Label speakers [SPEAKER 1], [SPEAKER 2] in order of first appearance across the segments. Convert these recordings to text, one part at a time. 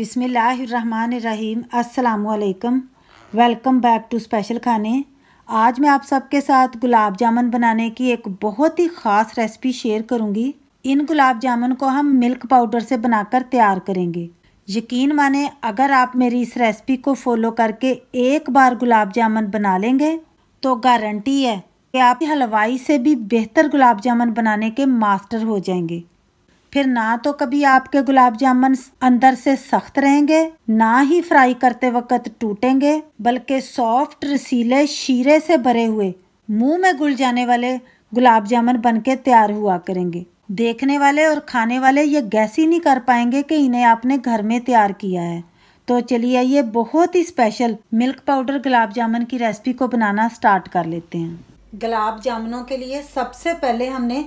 [SPEAKER 1] बिसमीम अस्सलाम welcome back to special खाने आज मैं आप सबके साथ गुलाब जामुन बनाने की एक बहुत ही ख़ास रेसिपी शेयर करूंगी इन गुलाब जामुन को हम मिल्क पाउडर से बनाकर तैयार करेंगे यकीन माने अगर आप मेरी इस रेसिपी को फॉलो करके एक बार गुलाब जामुन बना लेंगे तो गारंटी है कि आप हलवाई से भी बेहतर गुलाब जामुन बनाने के मास्टर हो जाएंगे फिर ना तो कभी आपके गुलाब जामुन अंदर से सख्त रहेंगे ना ही फ्राई करते वक्त टूटेंगे बल्कि सॉफ्ट रसीले शीरे से भरे हुए मुंह में घुल जाने वाले गुलाब जामुन बनके तैयार हुआ करेंगे देखने वाले और खाने वाले ये गैस ही नहीं कर पाएंगे कि इन्हें आपने घर में तैयार किया है तो चलिए ये बहुत ही special milk powder gulab jamun की रेसिपी को बनाना स्टार्ट कर लेते हैं गुलाब जामुनों के लिए सबसे पहले हमने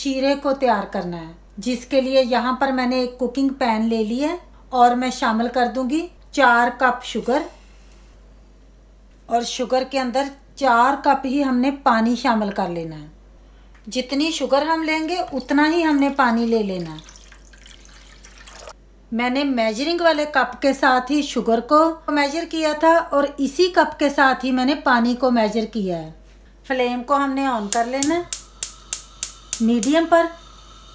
[SPEAKER 1] शीरे को तैयार करना है जिसके लिए यहाँ पर मैंने एक कुकिंग पैन ले ली है और मैं शामिल कर दूंगी चार कप शुगर और शुगर के अंदर चार कप ही हमने पानी शामिल कर लेना है जितनी शुगर हम लेंगे उतना ही हमने पानी ले लेना है मैंने मेजरिंग वाले कप के साथ ही शुगर को मेजर किया था और इसी कप के साथ ही मैंने पानी को मेजर किया है फ्लेम को हमने ऑन कर लेना मीडियम पर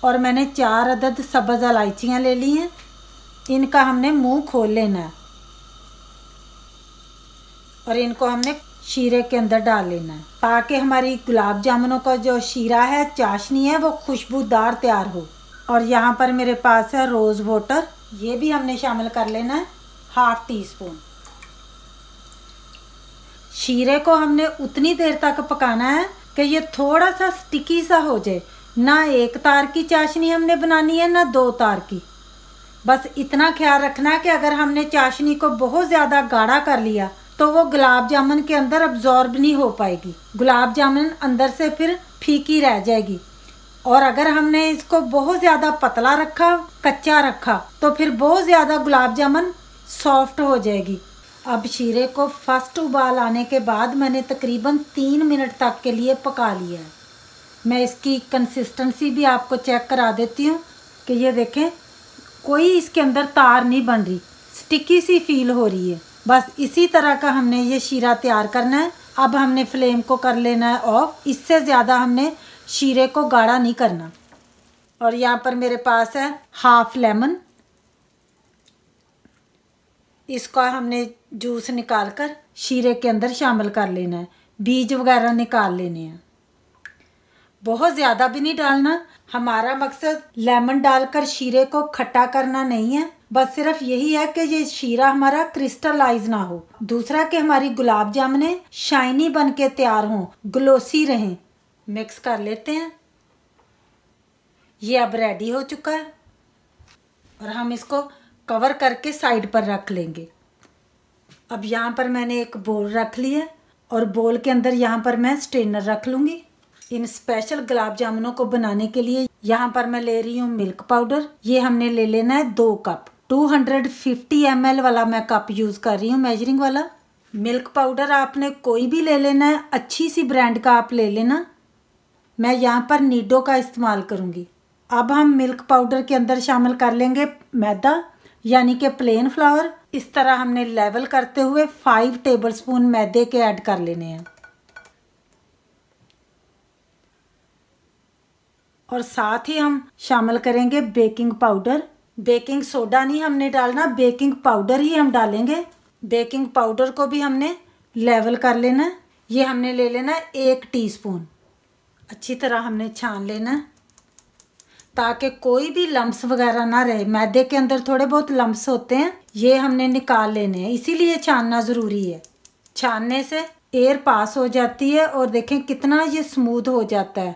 [SPEAKER 1] और मैंने चार अदद सब्ज़ इलायचियाँ ले ली हैं इनका हमने मुंह खोल लेना है और इनको हमने शीरे के अंदर डाल लेना है ताकि हमारी गुलाब जामुनों का जो शीरा है चाशनी है वो खुशबूदार तैयार हो और यहाँ पर मेरे पास है रोज़ वाटर ये भी हमने शामिल कर लेना है हाफ़ टी स्पून शीरे को हमने उतनी देर तक पकाना है कि ये थोड़ा सा स्टिकी सा हो जाए ना एक तार की चाशनी हमने बनानी है ना दो तार की बस इतना ख्याल रखना है कि अगर हमने चाशनी को बहुत ज़्यादा गाढ़ा कर लिया तो वो गुलाब जामुन के अंदर अब्जॉर्ब नहीं हो पाएगी गुलाब जामुन अंदर से फिर फीकी रह जाएगी और अगर हमने इसको बहुत ज़्यादा पतला रखा कच्चा रखा तो फिर बहुत ज़्यादा गुलाब जामुन सॉफ्ट हो जाएगी अब शीरे को फर्स्ट उबाल आने के बाद मैंने तकरीबन तीन मिनट तक के लिए पका लिया है मैं इसकी कंसिस्टेंसी भी आपको चेक करा देती हूँ कि ये देखें कोई इसके अंदर तार नहीं बन रही स्टिकी सी फील हो रही है बस इसी तरह का हमने ये शीरा तैयार करना है अब हमने फ्लेम को कर लेना है ऑफ इससे ज़्यादा हमने शीरे को गाढ़ा नहीं करना और यहाँ पर मेरे पास है हाफ लेमन इसका हमने जूस निकाल कर शीरे के अंदर शामिल कर लेना है बीज वगैरह निकाल लेने हैं बहुत ज़्यादा भी नहीं डालना हमारा मकसद लेमन डालकर शीरे को खट्टा करना नहीं है बस सिर्फ यही है कि ये शीरा हमारा क्रिस्टलाइज ना हो दूसरा कि हमारी गुलाब जामुने शाइनी बन के तैयार हों ग्लोसी रहें मिक्स कर लेते हैं ये अब रेडी हो चुका है और हम इसको कवर करके साइड पर रख लेंगे अब यहाँ पर मैंने एक बोल रख लिया और बोल के अंदर यहाँ पर मैं स्ट्रेनर रख लूँगी इन स्पेशल गुलाब जामुनों को बनाने के लिए यहाँ पर मैं ले रही हूँ मिल्क पाउडर ये हमने ले लेना है दो कप 250 ml वाला मैं कप यूज़ कर रही हूँ मेजरिंग वाला मिल्क पाउडर आपने कोई भी ले लेना है अच्छी सी ब्रांड का आप ले लेना मैं यहाँ पर नीडो का इस्तेमाल करूँगी अब हम मिल्क पाउडर के अंदर शामिल कर लेंगे मैदा यानी कि प्लेन फ्लावर इस तरह हमने लेवल करते हुए फाइव टेबलस्पून मैदे के ऐड कर लेने हैं और साथ ही हम शामिल करेंगे बेकिंग पाउडर बेकिंग सोडा नहीं हमने डालना बेकिंग पाउडर ही हम डालेंगे बेकिंग पाउडर को भी हमने लेवल कर लेना ये हमने ले लेना एक टीस्पून अच्छी तरह हमने छान लेना ताकि कोई भी लम्ब्स वगैरह ना रहे मैदे के अंदर थोड़े बहुत लम्ब्स होते हैं ये हमने निकाल लेने हैं इसीलिए छानना ज़रूरी है छानने से एयर पास हो जाती है और देखें कितना ये स्मूथ हो जाता है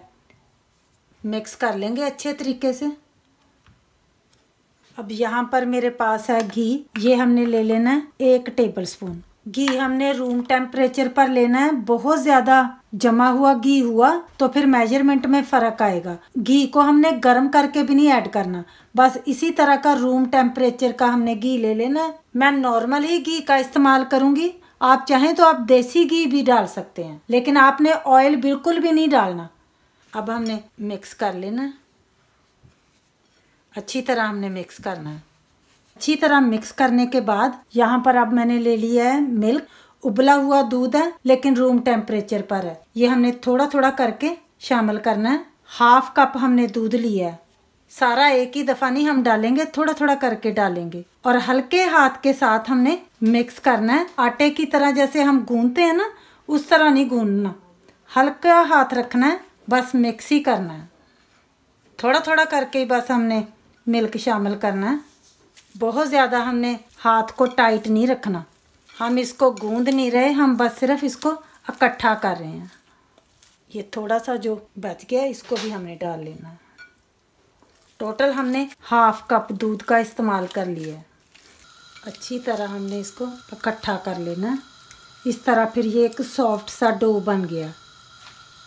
[SPEAKER 1] मिक्स कर लेंगे अच्छे तरीके से अब यहाँ पर मेरे पास है घी ये हमने ले लेना है एक टेबल स्पून घी हमने रूम टेम्परेचर पर लेना है बहुत ज़्यादा जमा हुआ घी हुआ तो फिर मेजरमेंट में फ़र्क आएगा घी को हमने गर्म करके भी नहीं ऐड करना बस इसी तरह का रूम टेम्परेचर का हमने घी ले लेना है मैं नॉर्मल ही घी का इस्तेमाल करूंगी आप चाहें तो आप देसी घी भी डाल सकते हैं लेकिन आपने ऑयल बिल्कुल भी नहीं डालना अब हमने मिक्स कर लेना अच्छी तरह हमने मिक्स करना है अच्छी तरह मिक्स करने के बाद यहाँ पर अब मैंने ले लिया है मिल्क उबला हुआ दूध है लेकिन रूम टेम्परेचर पर है ये हमने थोड़ा थोड़ा करके शामिल करना है हाफ कप हमने दूध लिया है सारा एक ही दफ़ा नहीं हम डालेंगे थोड़ा थोड़ा करके डालेंगे और हल्के हाथ के साथ हमने मिक्स करना है आटे की तरह जैसे हम गूंदते हैं ना उस तरह नहीं गूंदना हल्का हाथ रखना है बस मिक्स ही करना है थोड़ा थोड़ा करके ही बस हमने मिल्क शामिल करना है बहुत ज़्यादा हमने हाथ को टाइट नहीं रखना हम इसको गूंद नहीं रहे हम बस सिर्फ इसको इकट्ठा कर रहे हैं ये थोड़ा सा जो बच गया इसको भी हमने डाल लेना है टोटल हमने हाफ कप दूध का इस्तेमाल कर लिया है अच्छी तरह हमने इसको इकट्ठा कर लेना इस तरह फिर ये एक सॉफ्ट सा डो बन गया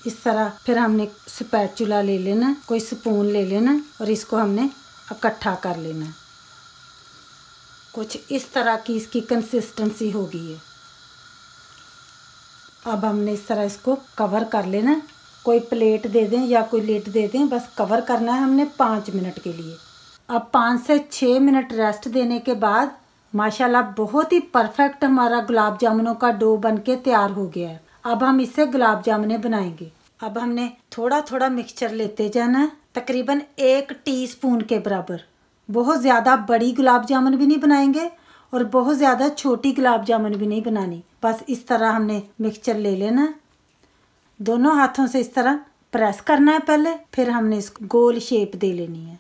[SPEAKER 1] इस तरह फिर हमने स्पैचुला ले लेना कोई स्पून ले लेना और इसको हमने इकट्ठा कर लेना कुछ इस तरह की इसकी कंसिस्टेंसी होगी है अब हमने इस तरह इसको कवर कर लेना कोई प्लेट दे दें या कोई लेट दे दें बस कवर करना है हमने पाँच मिनट के लिए अब पाँच से छः मिनट रेस्ट देने के बाद माशाल्लाह बहुत ही परफेक्ट हमारा गुलाब जामुनों का डो बन के तैयार हो गया है अब हम इसे गुलाब जामुने बनाएंगे अब हमने थोड़ा थोड़ा मिक्सचर लेते जाना तकरीबन एक टीस्पून के बराबर बहुत ज़्यादा बड़ी गुलाब जामुन भी नहीं बनाएंगे और बहुत ज़्यादा छोटी गुलाब जामुन भी नहीं बनानी बस इस तरह हमने मिक्सचर ले लेना दोनों हाथों से इस तरह प्रेस करना है पहले फिर हमने इसको गोल शेप दे लेनी है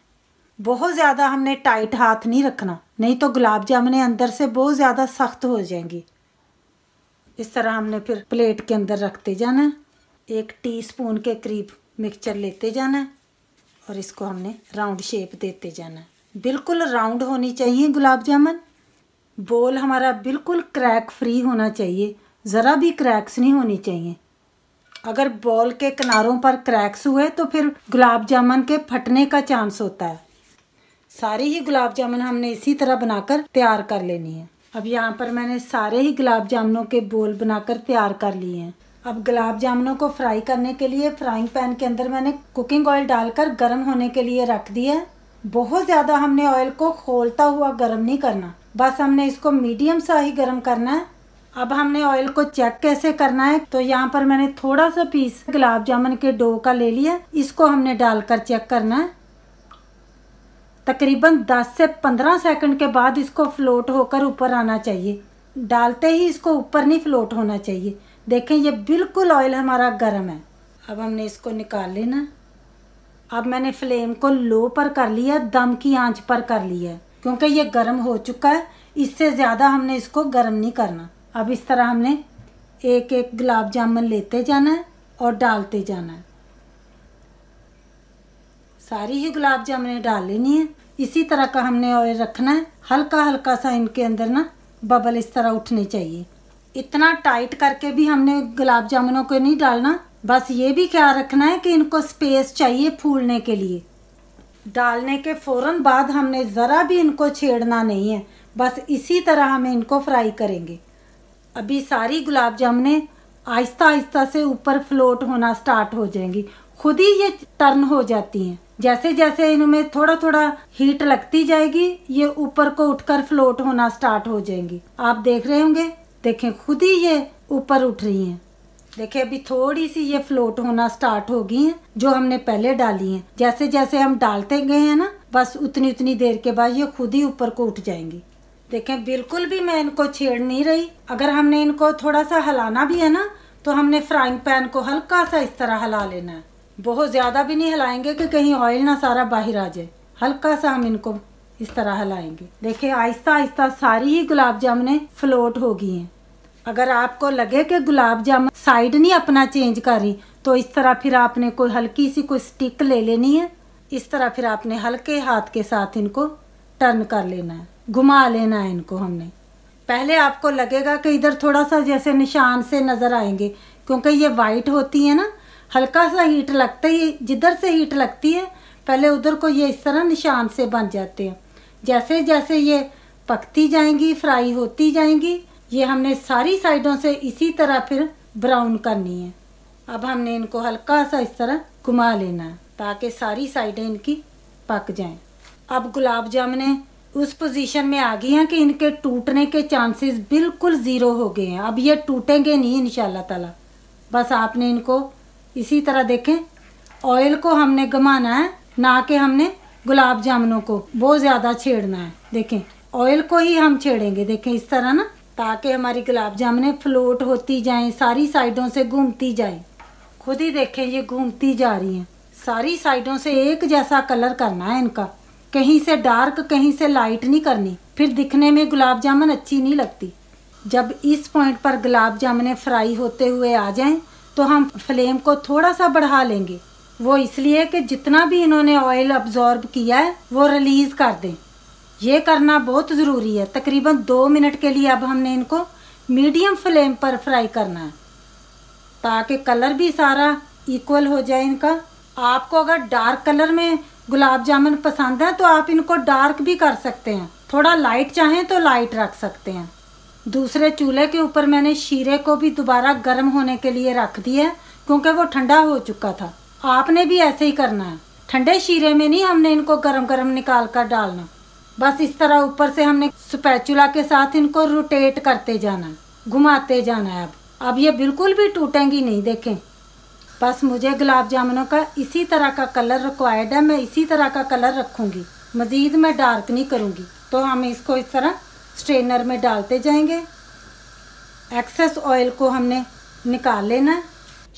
[SPEAKER 1] बहुत ज़्यादा हमने टाइट हाथ नहीं रखना नहीं तो गुलाब जामुन अंदर से बहुत ज़्यादा सख्त हो जाएंगी इस तरह हमने फिर प्लेट के अंदर रखते जाना एक टीस्पून के करीब मिक्सचर लेते जाना है और इसको हमने राउंड शेप देते जाना है बिल्कुल राउंड होनी चाहिए गुलाब जामुन बोल हमारा बिल्कुल क्रैक फ्री होना चाहिए ज़रा भी क्रैक्स नहीं होनी चाहिए अगर बॉल के किनारों पर क्रैक्स हुए तो फिर गुलाब जामुन के फटने का चांस होता है सारे ही गुलाब जामुन हमने इसी तरह बनाकर तैयार कर लेनी है अब यहाँ पर मैंने सारे ही गुलाब जामुनों के बोल बनाकर तैयार कर लिए हैं अब गुलाब जामुनों को फ्राई करने के लिए फ्राइंग पैन के अंदर मैंने कुकिंग ऑयल डालकर गर्म होने के लिए रख दिया बहुत ज़्यादा हमने ऑयल को खोलता हुआ गर्म नहीं करना बस हमने इसको मीडियम सा ही गर्म करना है अब हमने ऑयल को चेक कैसे करना है तो यहाँ पर मैंने थोड़ा सा पीस गुलाब जामुन के डो का ले लिया इसको हमने डालकर चेक करना है तकरीबन 10 से 15 सेकंड के बाद इसको फ्लोट होकर ऊपर आना चाहिए डालते ही इसको ऊपर नहीं फ्लोट होना चाहिए देखें ये बिल्कुल ऑयल हमारा गर्म है अब हमने इसको निकाल लेना अब मैंने फ्लेम को लो पर कर लिया दम की आंच पर कर लिया है क्योंकि ये गर्म हो चुका है इससे ज़्यादा हमने इसको गर्म नहीं करना अब इस तरह हमने एक एक गुलाब जामुन लेते जाना है और डालते जाना है सारी ही गुलाब जामुन डाल लेनी है इसी तरह का हमने ऑयल रखना है हल्का हल्का सा इनके अंदर ना बबल इस तरह उठने चाहिए इतना टाइट करके भी हमने गुलाब जामुनों को नहीं डालना बस ये भी ख्याल रखना है कि इनको स्पेस चाहिए फूलने के लिए डालने के फौरन बाद हमने ज़रा भी इनको छेड़ना नहीं है बस इसी तरह हम इनको फ्राई करेंगे अभी सारी गुलाब जामुने आहिस्ता आहिस्ता से ऊपर फ्लोट होना स्टार्ट हो जाएंगी खुद ही ये टर्न हो जाती हैं जैसे जैसे इनमें थोड़ा थोड़ा हीट लगती जाएगी ये ऊपर को उठकर फ्लोट होना स्टार्ट हो जाएंगी आप देख रहे होंगे देखें खुद ही ये ऊपर उठ रही हैं देखे अभी थोड़ी सी ये फ्लोट होना स्टार्ट हो गई हैं जो हमने पहले डाली हैं जैसे जैसे हम डालते गए हैं ना बस उतनी उतनी देर के बाद ये खुद ही ऊपर को उठ जाएंगी देखें बिल्कुल भी मैं इनको छेड़ नहीं रही अगर हमने इनको थोड़ा सा हलाना भी है ना तो हमने फ्राइंग पैन को हल्का सा इस तरह हला लेना है बहुत ज़्यादा भी नहीं हलाएंगे कि कहीं ऑयल ना सारा बाहर आ जाए हल्का सा हम इनको इस तरह हलाएंगे देखे आहिस्ता आहिस्ता सारी ही गुलाब जामुने फ्लोट हो गई हैं अगर आपको लगे कि गुलाब जामुन साइड नहीं अपना चेंज कर रही तो इस तरह फिर आपने कोई हल्की सी कोई स्टिक ले लेनी है इस तरह फिर आपने हल्के हाथ के साथ इनको टर्न कर लेना है घुमा लेना है इनको हमने पहले आपको लगेगा कि इधर थोड़ा सा जैसे निशान से नज़र आएंगे क्योंकि ये वाइट होती है ना हल्का सा हीट लगता ही जिधर से हीट लगती है पहले उधर को ये इस तरह निशान से बन जाते हैं जैसे जैसे ये पकती जाएंगी फ्राई होती जाएंगी ये हमने सारी साइडों से इसी तरह फिर ब्राउन करनी है अब हमने इनको हल्का सा इस तरह घुमा लेना है ताकि सारी साइडें इनकी पक जाएं। अब गुलाब जामुन उस पोजीशन में आ गई हैं कि इनके टूटने के चांसेस बिल्कुल ज़ीरो हो गए हैं अब ये टूटेंगे नहीं इन ताला बस आपने इनको इसी तरह देखें ऑयल को हमने घुमाना है ना कि हमने गुलाब जामुनों को बहुत ज़्यादा छेड़ना है देखें ऑयल को ही हम छेड़ेंगे देखें इस तरह ना ताकि हमारी गुलाब जामुने फ्लोट होती जाएं सारी साइडों से घूमती जाएं खुद ही देखें ये घूमती जा रही हैं सारी साइडों से एक जैसा कलर करना है इनका कहीं से डार्क कहीं से लाइट नहीं करनी फिर दिखने में गुलाब जामुन अच्छी नहीं लगती जब इस पॉइंट पर गुलाब जामुने फ्राई होते हुए आ जाएं तो हम फ्लेम को थोड़ा सा बढ़ा लेंगे वो इसलिए कि जितना भी इन्होंने ऑयल अब्जॉर्ब किया है वो रिलीज़ कर दें ये करना बहुत ज़रूरी है तकरीबन दो मिनट के लिए अब हमने इनको मीडियम फ्लेम पर फ्राई करना है ताकि कलर भी सारा इक्वल हो जाए इनका आपको अगर डार्क कलर में गुलाब जामुन पसंद है तो आप इनको डार्क भी कर सकते हैं थोड़ा लाइट चाहें तो लाइट रख सकते हैं दूसरे चूल्हे के ऊपर मैंने शीरे को भी दोबारा गर्म होने के लिए रख दिया क्योंकि वो ठंडा हो चुका था आपने भी ऐसे ही करना है ठंडे शीरे में नहीं हमने इनको गर्म गर्म निकाल कर डालना बस इस तरह ऊपर से हमने स्पैचुला के साथ इनको रोटेट करते जाना घुमाते जाना है अब अब ये बिल्कुल भी टूटेंगी नहीं देखें बस मुझे गुलाब जामुनों का इसी तरह का कलर रिक्वायर्ड है मैं इसी तरह का कलर रखूँगी मज़ीद मैं डार्क नहीं करूँगी तो हम इसको इस तरह स्ट्रेनर में डालते जाएंगे एक्सेस ऑयल को हमने निकाल लेना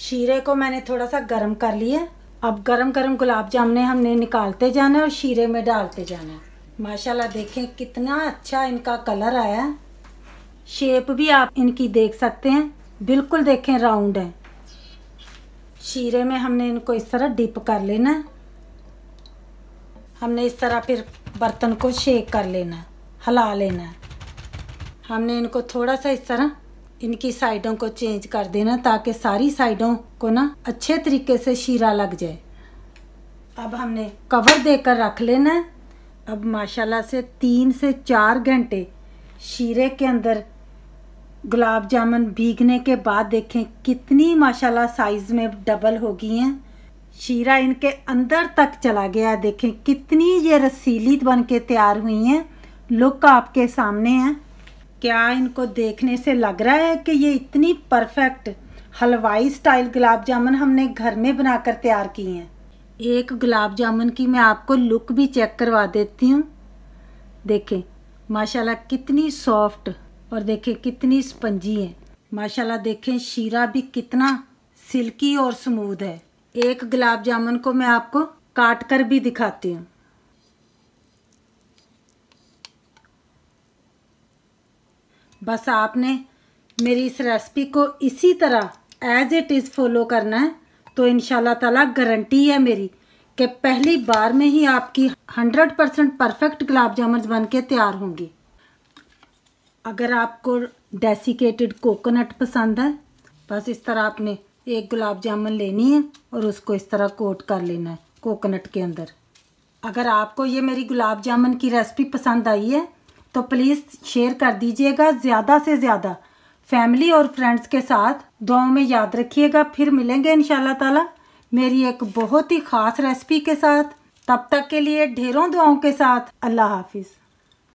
[SPEAKER 1] शीरे को मैंने थोड़ा सा गर्म कर लिया अब गरम गरम गुलाब जामुने हमने निकालते जाना है और शीरे में डालते जाना है माशाल्लाह देखें कितना अच्छा इनका कलर आया है शेप भी आप इनकी देख सकते हैं बिल्कुल देखें राउंड है शीरे में हमने इनको इस तरह डिप कर लेना है हमने इस तरह फिर बर्तन को शेक कर लेना है हला लेना है हमने इनको थोड़ा सा इस तरह इनकी साइडों को चेंज कर देना ताकि सारी साइडों को ना अच्छे तरीके से शीरा लग जाए अब हमने कवर देकर रख लेना है अब माशाल्लाह से तीन से चार घंटे शीरे के अंदर गुलाब जामुन भीगने के बाद देखें कितनी माशाल्लाह साइज़ में डबल हो गई हैं शीरा इनके अंदर तक चला गया देखें कितनी ये रसीली बन के तैयार हुई हैं लुक आपके सामने है क्या इनको देखने से लग रहा है कि ये इतनी परफेक्ट हलवाई स्टाइल गुलाब जामुन हमने घर में बनाकर तैयार की हैं एक गुलाब जामुन की मैं आपको लुक भी चेक करवा देती हूँ देखें माशाल्लाह कितनी सॉफ्ट और देखें कितनी स्पंजी है माशाल्लाह देखें शीरा भी कितना सिल्की और स्मूद है एक गुलाब जामुन को मैं आपको काट कर भी दिखाती हूँ बस आपने मेरी इस रेसिपी को इसी तरह एज़ इट इज़ फॉलो करना है तो इन ताला गारंटी है मेरी कि पहली बार में ही आपकी hundred percent perfect gulab jamun बन के तैयार होंगे अगर आपको डेसिकेटेड कोकोनट पसंद है बस इस तरह आपने एक गुलाब जामुन लेनी है और उसको इस तरह कोट कर लेना है कोकोनट के अंदर अगर आपको ये मेरी गुलाब जामुन की रेसिपी पसंद आई है तो प्लीज़ शेयर कर दीजिएगा ज़्यादा से ज़्यादा फैमिली और फ्रेंड्स के साथ दुआओं में याद रखिएगा फिर मिलेंगे इन ताला मेरी एक बहुत ही ख़ास रेसिपी के साथ तब तक के लिए ढेरों दुआओं के साथ अल्लाह हाफिज़